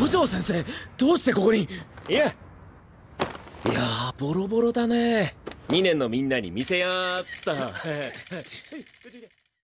五条先生どうしてここにいやいやボロボロだね2年のみんなに見せやーった